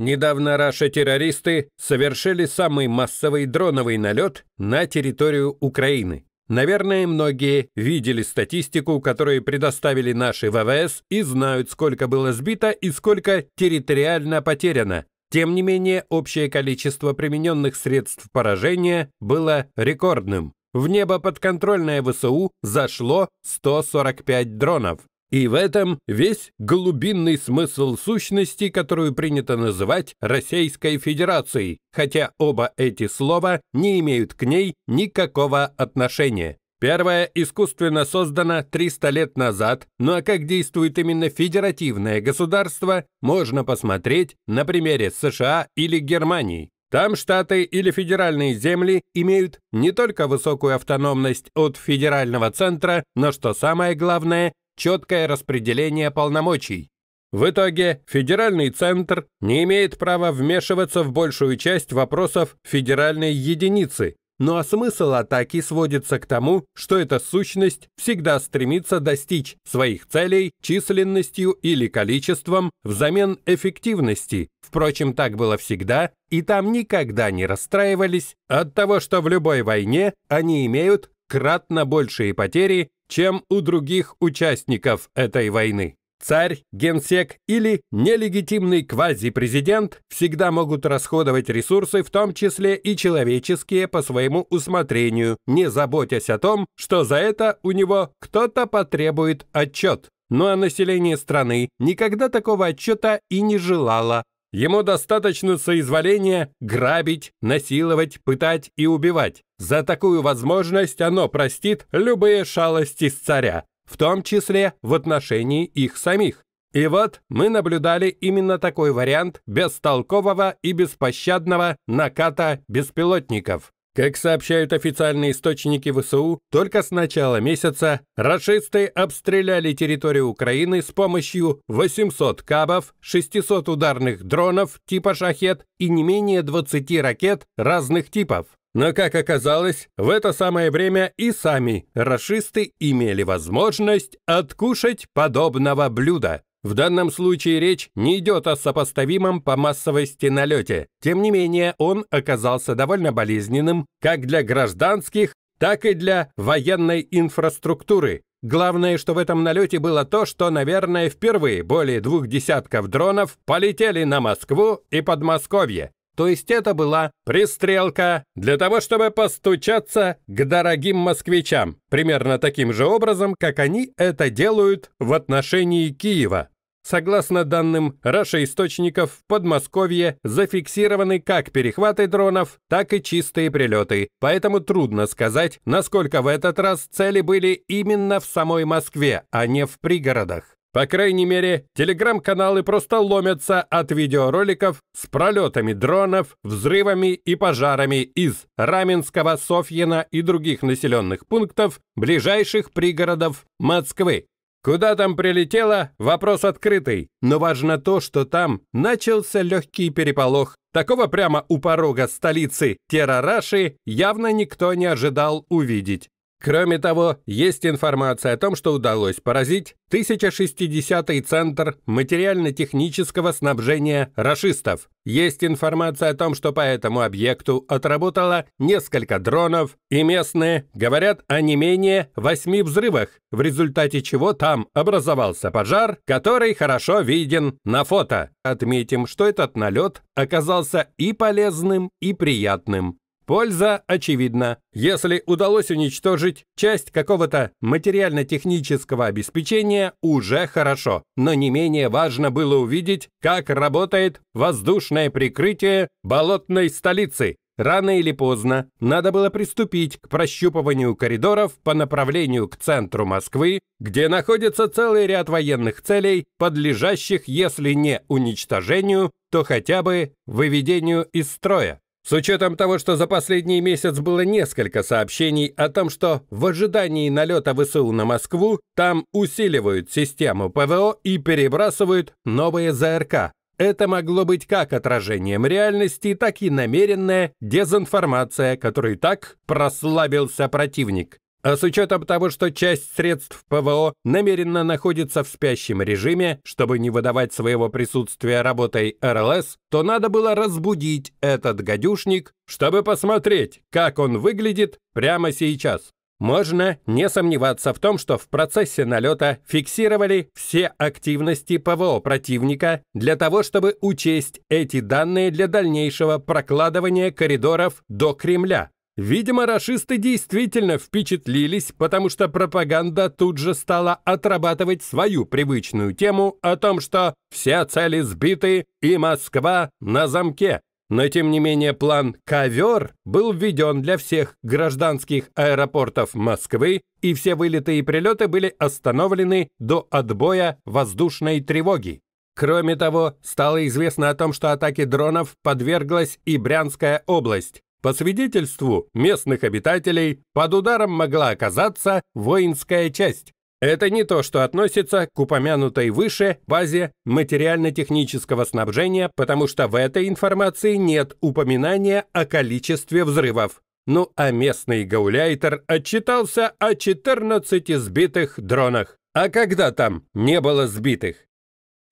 Недавно раша-террористы совершили самый массовый дроновый налет на территорию Украины. Наверное, многие видели статистику, которую предоставили наши ВВС и знают, сколько было сбито и сколько территориально потеряно. Тем не менее, общее количество примененных средств поражения было рекордным. В небо подконтрольное ВСУ зашло 145 дронов. И в этом весь глубинный смысл сущности, которую принято называть Российской Федерацией, хотя оба эти слова не имеют к ней никакого отношения. Первое искусственно создано 300 лет назад, ну а как действует именно федеративное государство, можно посмотреть на примере США или Германии. Там штаты или федеральные земли имеют не только высокую автономность от федерального центра, но что самое главное, четкое распределение полномочий. В итоге федеральный центр не имеет права вмешиваться в большую часть вопросов федеральной единицы, ну а смысл атаки сводится к тому, что эта сущность всегда стремится достичь своих целей численностью или количеством взамен эффективности. Впрочем, так было всегда, и там никогда не расстраивались от того, что в любой войне они имеют кратно большие потери, чем у других участников этой войны. Царь, генсек или нелегитимный квазипрезидент всегда могут расходовать ресурсы, в том числе и человеческие, по своему усмотрению, не заботясь о том, что за это у него кто-то потребует отчет. Ну а население страны никогда такого отчета и не желало, Ему достаточно соизволения грабить, насиловать, пытать и убивать. За такую возможность оно простит любые шалости с царя, в том числе в отношении их самих. И вот мы наблюдали именно такой вариант бестолкового и беспощадного наката беспилотников. Как сообщают официальные источники ВСУ, только с начала месяца рашисты обстреляли территорию Украины с помощью 800 кабов, 600 ударных дронов типа «Шахет» и не менее 20 ракет разных типов. Но, как оказалось, в это самое время и сами рашисты имели возможность откушать подобного блюда. В данном случае речь не идет о сопоставимом по массовости налете. Тем не менее, он оказался довольно болезненным как для гражданских, так и для военной инфраструктуры. Главное, что в этом налете было то, что, наверное, впервые более двух десятков дронов полетели на Москву и Подмосковье. То есть это была пристрелка для того, чтобы постучаться к дорогим москвичам, примерно таким же образом, как они это делают в отношении Киева. Согласно данным Раша-источников, в Подмосковье зафиксированы как перехваты дронов, так и чистые прилеты, поэтому трудно сказать, насколько в этот раз цели были именно в самой Москве, а не в пригородах. По крайней мере, телеграм-каналы просто ломятся от видеороликов с пролетами дронов, взрывами и пожарами из Раменского, Софьина и других населенных пунктов ближайших пригородов Москвы. Куда там прилетело, вопрос открытый, но важно то, что там начался легкий переполох. Такого прямо у порога столицы Террараши явно никто не ожидал увидеть. Кроме того, есть информация о том, что удалось поразить 1060-й центр материально-технического снабжения рашистов. Есть информация о том, что по этому объекту отработало несколько дронов, и местные говорят о не менее восьми взрывах, в результате чего там образовался пожар, который хорошо виден на фото. Отметим, что этот налет оказался и полезным, и приятным. Польза очевидна. Если удалось уничтожить часть какого-то материально-технического обеспечения, уже хорошо. Но не менее важно было увидеть, как работает воздушное прикрытие болотной столицы. Рано или поздно надо было приступить к прощупыванию коридоров по направлению к центру Москвы, где находится целый ряд военных целей, подлежащих, если не уничтожению, то хотя бы выведению из строя. С учетом того, что за последний месяц было несколько сообщений о том, что в ожидании налета ВСУ на Москву там усиливают систему ПВО и перебрасывают новые ЗРК. Это могло быть как отражением реальности, так и намеренная дезинформация, которой так прославился противник. А с учетом того, что часть средств ПВО намеренно находится в спящем режиме, чтобы не выдавать своего присутствия работой РЛС, то надо было разбудить этот гадюшник, чтобы посмотреть, как он выглядит прямо сейчас. Можно не сомневаться в том, что в процессе налета фиксировали все активности ПВО противника для того, чтобы учесть эти данные для дальнейшего прокладывания коридоров до Кремля. Видимо, рашисты действительно впечатлились, потому что пропаганда тут же стала отрабатывать свою привычную тему о том, что все цели сбиты и Москва на замке. Но тем не менее план «Ковер» был введен для всех гражданских аэропортов Москвы, и все вылеты и прилеты были остановлены до отбоя воздушной тревоги. Кроме того, стало известно о том, что атаке дронов подверглась и Брянская область. По свидетельству местных обитателей, под ударом могла оказаться воинская часть. Это не то, что относится к упомянутой выше базе материально-технического снабжения, потому что в этой информации нет упоминания о количестве взрывов. Ну а местный гауляйтер отчитался о 14 сбитых дронах. А когда там не было сбитых?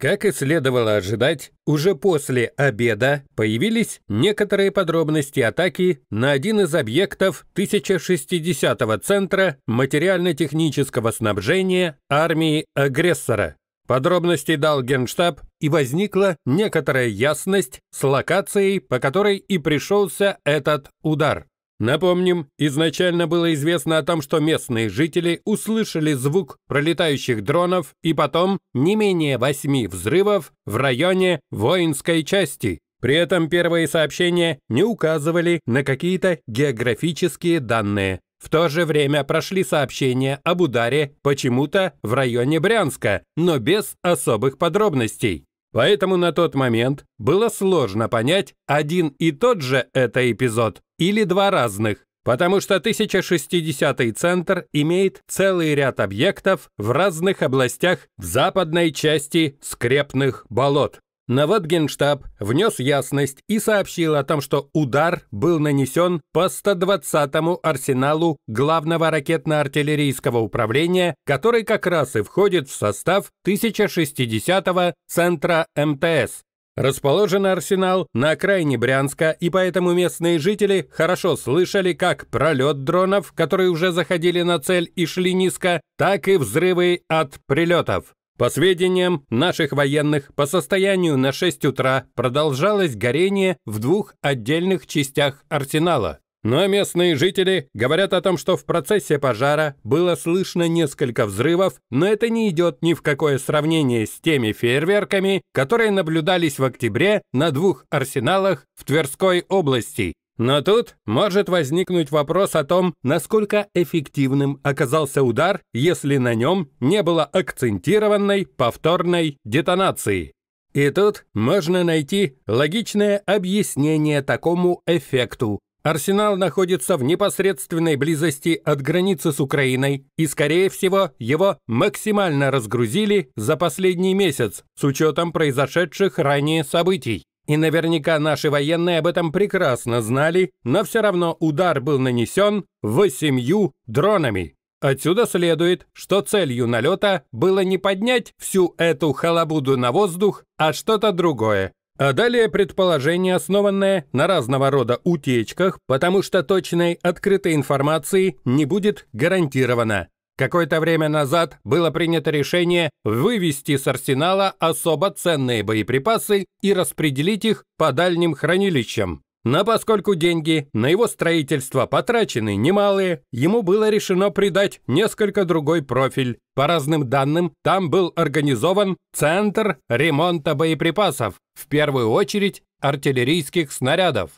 Как и следовало ожидать, уже после обеда появились некоторые подробности атаки на один из объектов 1060-го центра материально-технического снабжения армии агрессора. Подробности дал Генштаб, и возникла некоторая ясность с локацией, по которой и пришелся этот удар. Напомним, изначально было известно о том, что местные жители услышали звук пролетающих дронов и потом не менее восьми взрывов в районе воинской части. При этом первые сообщения не указывали на какие-то географические данные. В то же время прошли сообщения об ударе почему-то в районе Брянска, но без особых подробностей. Поэтому на тот момент было сложно понять, один и тот же это эпизод или два разных, потому что 1060 центр имеет целый ряд объектов в разных областях в западной части скрепных болот. Но вот Генштаб внес ясность и сообщил о том, что удар был нанесен по 120-му арсеналу главного ракетно-артиллерийского управления, который как раз и входит в состав 1060-го центра МТС. Расположен арсенал на окраине Брянска, и поэтому местные жители хорошо слышали как пролет дронов, которые уже заходили на цель и шли низко, так и взрывы от прилетов. По сведениям наших военных, по состоянию на 6 утра продолжалось горение в двух отдельных частях арсенала. Но местные жители говорят о том, что в процессе пожара было слышно несколько взрывов, но это не идет ни в какое сравнение с теми фейерверками, которые наблюдались в октябре на двух арсеналах в Тверской области. Но тут может возникнуть вопрос о том, насколько эффективным оказался удар, если на нем не было акцентированной повторной детонации. И тут можно найти логичное объяснение такому эффекту, Арсенал находится в непосредственной близости от границы с Украиной, и, скорее всего, его максимально разгрузили за последний месяц с учетом произошедших ранее событий. И наверняка наши военные об этом прекрасно знали, но все равно удар был нанесен восемью дронами. Отсюда следует, что целью налета было не поднять всю эту халабуду на воздух, а что-то другое, а далее предположение, основанное на разного рода утечках, потому что точной открытой информации не будет гарантировано. Какое-то время назад было принято решение вывести с арсенала особо ценные боеприпасы и распределить их по дальним хранилищам. Но поскольку деньги на его строительство потрачены немалые, ему было решено придать несколько другой профиль. По разным данным, там был организован Центр ремонта боеприпасов, в первую очередь артиллерийских снарядов.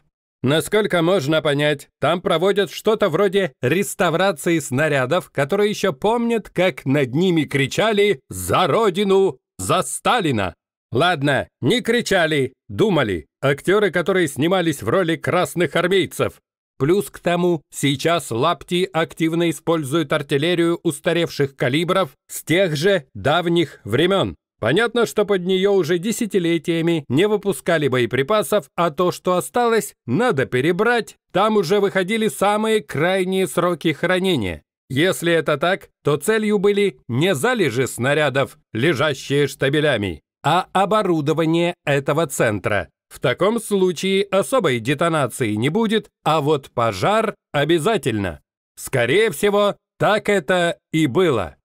Насколько можно понять, там проводят что-то вроде реставрации снарядов, которые еще помнят, как над ними кричали «За Родину! За Сталина!». Ладно, не кричали, думали. Актеры, которые снимались в роли красных армейцев. Плюс к тому, сейчас лапти активно используют артиллерию устаревших калибров с тех же давних времен. Понятно, что под нее уже десятилетиями не выпускали боеприпасов, а то, что осталось, надо перебрать. Там уже выходили самые крайние сроки хранения. Если это так, то целью были не залежи снарядов, лежащие штабелями, а оборудование этого центра. В таком случае особой детонации не будет, а вот пожар обязательно. Скорее всего, так это и было.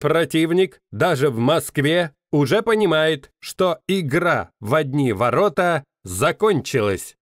Противник даже в Москве уже понимает, что игра в одни ворота закончилась.